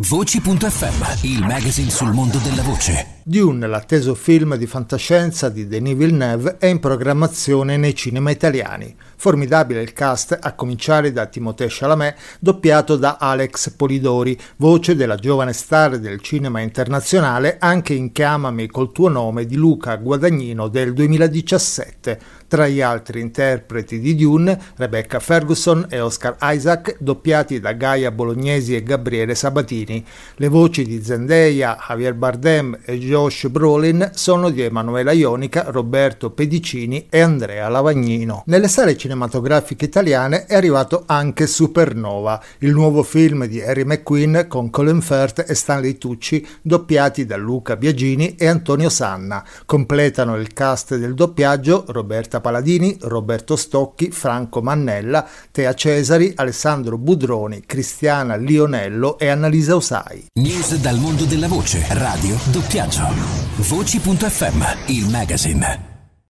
Voci.fm, il magazine sul mondo della voce. Dune, l'atteso film di fantascienza di Denis Villeneuve, è in programmazione nei cinema italiani. Formidabile il cast, a cominciare da Timothée Chalamet, doppiato da Alex Polidori, voce della giovane star del cinema internazionale anche in Chiamami col tuo nome di Luca Guadagnino del 2017. Tra gli altri interpreti di Dune, Rebecca Ferguson e Oscar Isaac, doppiati da Gaia Bolognesi e Gabriele Sabatini. Le voci di Zendaya, Javier Bardem e Joe Miloš Brolin sono di Emanuela Ionica, Roberto Pedicini e Andrea Lavagnino. Nelle sale cinematografiche italiane è arrivato anche Supernova, il nuovo film di Harry McQueen con Colin Firth e Stanley Tucci, doppiati da Luca Biagini e Antonio Sanna. Completano il cast del doppiaggio Roberta Paladini, Roberto Stocchi, Franco Mannella, Tea Cesari, Alessandro Budroni, Cristiana Lionello e Annalisa Osai. News dal mondo della voce, radio, doppiaggio senso. Voci.fm, il magazine.